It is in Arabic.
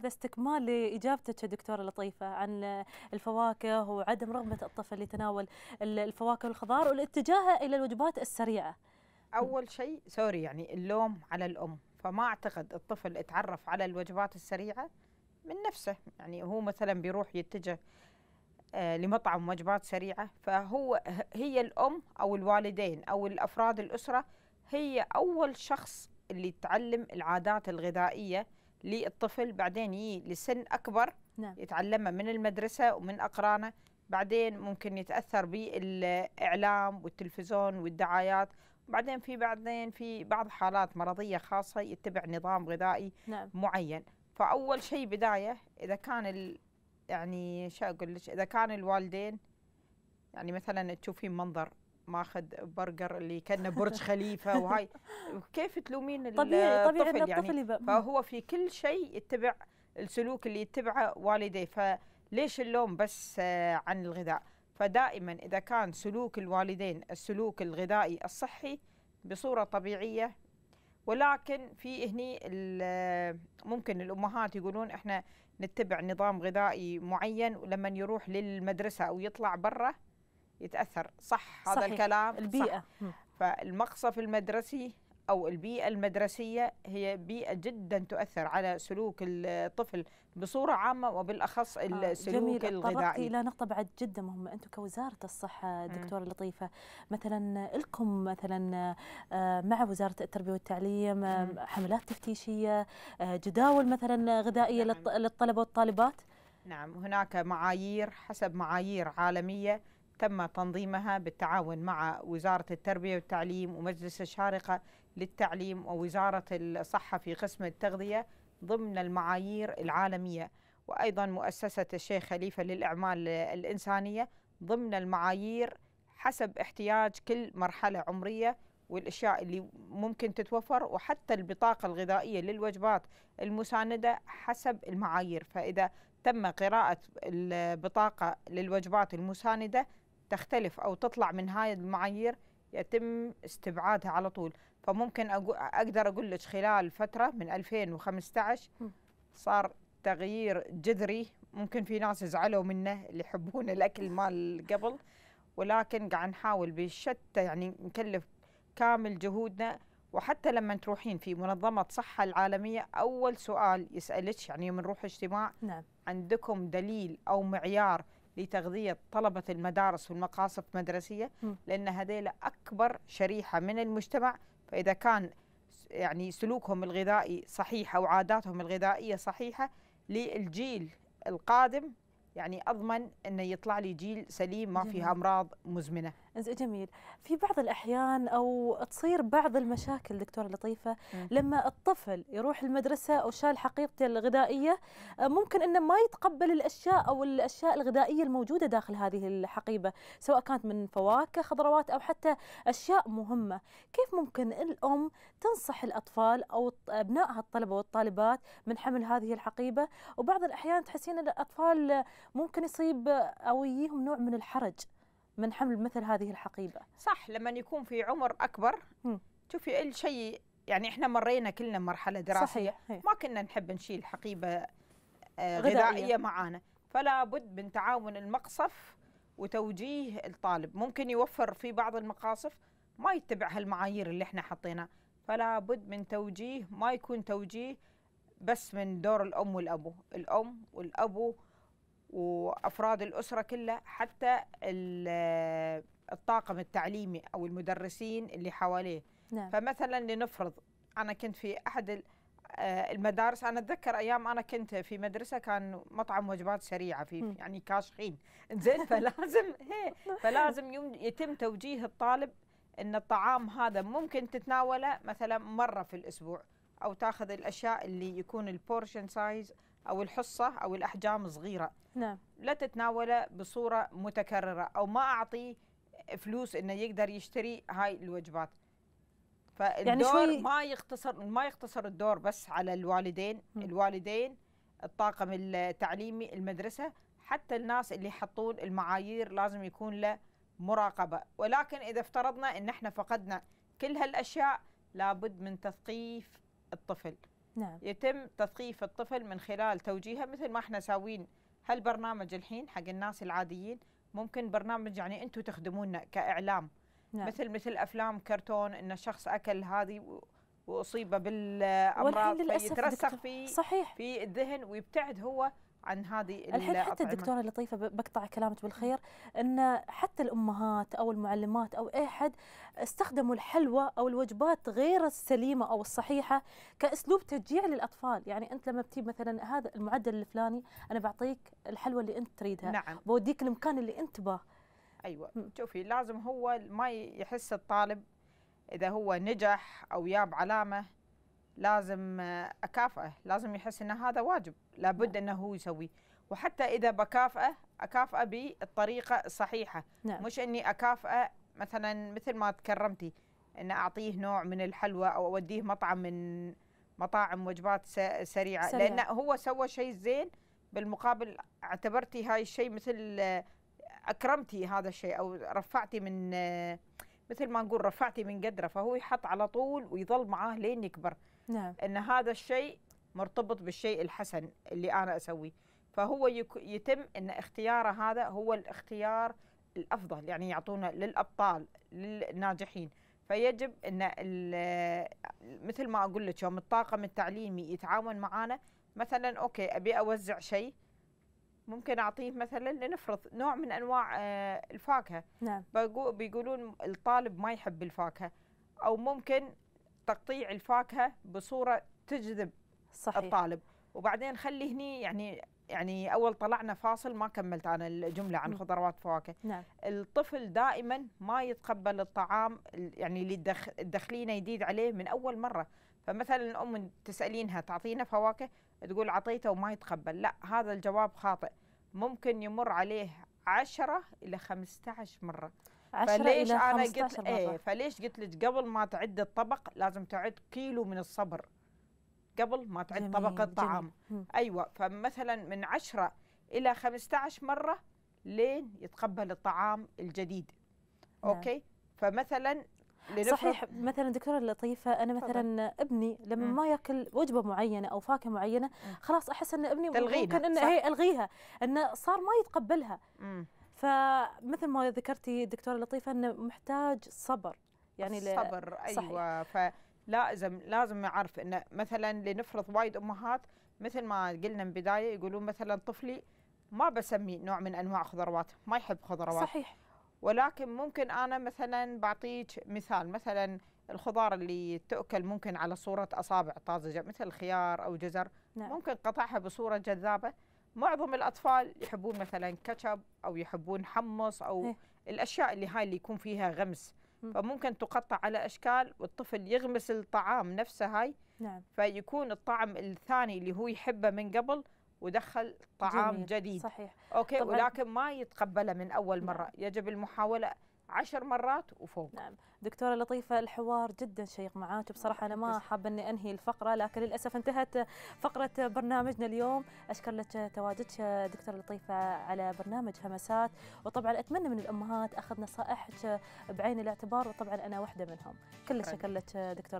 هذا استكمال لاجابتك دكتوره لطيفه عن الفواكه وعدم رغبه الطفل لتناول الفواكه والخضار والاتجاه الى الوجبات السريعه. اول شيء سوري يعني اللوم على الام، فما اعتقد الطفل اتعرف على الوجبات السريعه من نفسه، يعني هو مثلا بيروح يتجه آه، لمطعم وجبات سريعه فهو هي الام او الوالدين او الافراد الاسره هي اول شخص اللي تعلم العادات الغذائيه للطفل بعدين يجي لسن أكبر نعم. يتعلمها من المدرسة ومن أقرانه بعدين ممكن يتأثر بالإعلام والتلفزيون والدعايات بعدين في بعدين في بعض حالات مرضية خاصة يتبع نظام غذائي نعم. معين فأول شيء بداية إذا كان يعني شو أقول لك إذا كان الوالدين يعني مثلا تشوفين منظر ماخذ برجر اللي كان برج خليفه وهاي كيف تلومين طبيعي الطفل طبيعي يعني الطفل يبقى. فهو في كل شيء يتبع السلوك اللي يتبعه والديه فليش اللوم بس آه، عن الغذاء فدائما اذا كان سلوك الوالدين السلوك الغذائي الصحي بصوره طبيعيه ولكن في هني آه، ممكن الامهات يقولون احنا نتبع نظام غذائي معين ولما يروح للمدرسه او يطلع برا يتاثر صح صحيح. هذا الكلام البيئه صح. فالمقصف المدرسي او البيئه المدرسيه هي بيئه جدا تؤثر على سلوك الطفل بصوره عامه وبالاخص آه، السلوك جميل. الغذائي الى نقطه بعد جدا مهمه انتم كوزاره الصحه دكتوره لطيفه مثلا لكم مثلا آه، مع وزاره التربيه والتعليم آه، حملات تفتيشيه جداول مثلا غذائيه نعم. للطلبه والطالبات نعم هناك معايير حسب معايير عالميه تم تنظيمها بالتعاون مع وزارة التربية والتعليم ومجلس الشارقة للتعليم ووزارة الصحة في قسم التغذية ضمن المعايير العالمية وأيضا مؤسسة الشيخ خليفة للأعمال الإنسانية ضمن المعايير حسب احتياج كل مرحلة عمرية والأشياء اللي ممكن تتوفر وحتى البطاقة الغذائية للوجبات المساندة حسب المعايير فإذا تم قراءة البطاقة للوجبات المساندة تختلف أو تطلع من هاي المعايير يتم استبعادها على طول فممكن أقدر أقول لك خلال فترة من 2015 صار تغيير جذري ممكن في ناس زعلوا منه اللي يحبون الأكل مال قبل ولكن قاعد نحاول بشتى يعني نكلف كامل جهودنا وحتى لما تروحين في منظمة صحة العالمية أول سؤال يسألك يعني يوم نروح اجتماع نعم. عندكم دليل أو معيار لتغذية طلبة المدارس والمقاصف المدرسية لأن هذيلا أكبر شريحة من المجتمع فإذا كان يعني سلوكهم الغذائي صحيح أو عاداتهم الغذائية صحيحة للجيل القادم يعني أضمن أنه يطلع لي جيل سليم ما فيه أمراض مزمنة زين جميل في بعض الاحيان او تصير بعض المشاكل دكتوره لطيفه لما الطفل يروح المدرسه او شال حقيبته الغذائيه آه، ممكن انه ما يتقبل الاشياء او الاشياء الغذائيه الموجوده داخل هذه الحقيبه سواء كانت من فواكه خضروات او حتى اشياء مهمه كيف ممكن الام تنصح الاطفال او ابنائها الطلبه والطالبات من حمل هذه الحقيبه وبعض الاحيان تحسين الاطفال ممكن يصيب او يجيهم نوع من الحرج من حمل مثل هذه الحقيبة صح لما يكون في عمر أكبر شوفي شيء يعني احنا مرينا كلنا مرحلة دراسية صحيح. ما كنا نحب نشيل حقيبة آه، غذائية معانا فلا بد من تعاون المقصف وتوجيه الطالب ممكن يوفر في بعض المقاصف ما يتبع هالمعايير اللي احنا حطيناها فلا بد من توجيه ما يكون توجيه بس من دور الأم والأبو الأم والأبو وافراد الاسره كلها حتى الطاقم التعليمي او المدرسين اللي حواليه نعم. فمثلا لنفرض انا كنت في احد آه، المدارس انا اتذكر ايام انا كنت في مدرسه كان مطعم وجبات سريعه في م. يعني كاشخين زين فلازم فلازم يتم توجيه الطالب ان الطعام هذا ممكن تتناوله مثلا مره في الاسبوع او تاخذ الاشياء اللي يكون البورشن سايز أو الحصة أو الأحجام صغيرة نعم. لا تتناوله بصورة متكررة أو ما أعطيه فلوس إنه يقدر يشتري هاي الوجبات فالدور يعني شوي... ما يقتصر ما يقتصر الدور بس على الوالدين م. الوالدين الطاقم التعليمي المدرسة حتى الناس اللي يحطون المعايير لازم يكون له مراقبة ولكن إذا افترضنا أن احنا فقدنا كل هالأشياء لابد من تثقيف الطفل نعم. يتم تثقيف الطفل من خلال توجيهه مثل ما احنا ساوين هالبرنامج الحين حق الناس العاديين ممكن برنامج يعني انتم تخدمونا كاعلام نعم. مثل مثل افلام كرتون ان شخص اكل هذه واصيب بالامراض فيترسخ في صحيح. في الذهن ويبتعد هو عن هذه الحين حتى الدكتوره لطيفه بقطع كلامك بالخير ان حتى الامهات او المعلمات او اي حد استخدموا الحلوى او الوجبات غير السليمه او الصحيحه كاسلوب تشجيع للاطفال يعني انت لما بتجيب مثلا هذا المعدل الفلاني انا بعطيك الحلوى اللي انت تريدها نعم. بوديك المكان اللي انت به ايوه شوفي لازم هو ما يحس الطالب اذا هو نجح او جاب علامه لازم آه، اكافئه لازم يحس ان هذا واجب لابد نعم. انه هو يسويه وحتى اذا بكافئه اكافئه بالطريقه الصحيحه نعم. مش اني اكافئه مثلا مثل ما تكرمتي ان اعطيه نوع من الحلوى او اوديه مطعم من مطاعم وجبات سريعه سريع. لان هو سوى شيء زين بالمقابل اعتبرتي هاي الشيء مثل آه، اكرمتي هذا الشيء او رفعتي من آه، مثل ما نقول رفعتي من قدره فهو يحط على طول ويظل معاه لين يكبر نعم. ان هذا الشيء مرتبط بالشيء الحسن اللي انا اسويه فهو يتم ان اختياره هذا هو الاختيار الافضل يعني يعطونه للابطال للناجحين فيجب ان مثل ما اقول لك يوم الطاقم التعليمي يتعاون معانا مثلا اوكي ابي اوزع شيء ممكن اعطيه مثلا لنفرض نوع من انواع آه، الفاكهه نعم. بيقولون الطالب ما يحب الفاكهه او ممكن تقطيع الفاكهه بصوره تجذب صحيح. الطالب وبعدين خلي هني يعني يعني اول طلعنا فاصل ما كملت انا الجمله عن خضروات فواكه نعم. الطفل دائما ما يتقبل الطعام يعني اللي تدخلينه جديد عليه من اول مره فمثلا الام تسالينها تعطينا فواكه تقول اعطيته وما يتقبل لا هذا الجواب خاطئ ممكن يمر عليه 10 الى 15 مره فليش انا قلت ايه فليش قلت لك قبل ما تعد الطبق لازم تعد كيلو من الصبر قبل ما تعد جميل طبق الطعام جميل. ايوه فمثلا من 10 الى 15 مره لين يتقبل الطعام الجديد نعم. اوكي فمثلا صحيح مثلا دكتورة لطيفة أنا مثلا طبعا. ابني لما م. ما ياكل وجبة معينة أو فاكهة معينة خلاص أحس أن ابني ممكن أنه هي إيه، ألغيها أنه صار ما يتقبلها م. فمثل ما ذكرتي دكتوره لطيفه انه محتاج صبر يعني صبر ايوه فلازم لازم اعرف انه مثلا لنفرض وايد امهات مثل ما قلنا من بدايه يقولون مثلا طفلي ما بسمي نوع من انواع خضروات ما يحب خضروات صحيح ولكن ممكن انا مثلا بعطيك مثال مثلا الخضار اللي تؤكل ممكن على صوره اصابع طازجه مثل الخيار او جزر نعم. ممكن قطعها بصوره جذابه معظم الاطفال يحبون مثلا كاتشب او يحبون حمص او هي. إيه. الاشياء اللي هاي اللي يكون فيها غمس م. فممكن تقطع على اشكال والطفل يغمس الطعام نفسه هاي نعم. فيكون الطعم الثاني اللي هو يحبه من قبل ودخل طعام جميل. جديد صحيح اوكي ولكن ما يتقبله من اول نعم. مره نعم. يجب المحاوله عشر مرات وفوق نعم دكتورة لطيفة الحوار جدا شيق معاك بصراحة أنا ما حابة أني أنهي الفقرة لكن للأسف انتهت فقرة برنامجنا اليوم أشكر لك تواجدك دكتورة لطيفة على برنامج همسات وطبعا أتمنى من الأمهات أخذ نصائحك بعين الاعتبار وطبعا أنا واحدة منهم كل شكر لك دكتورة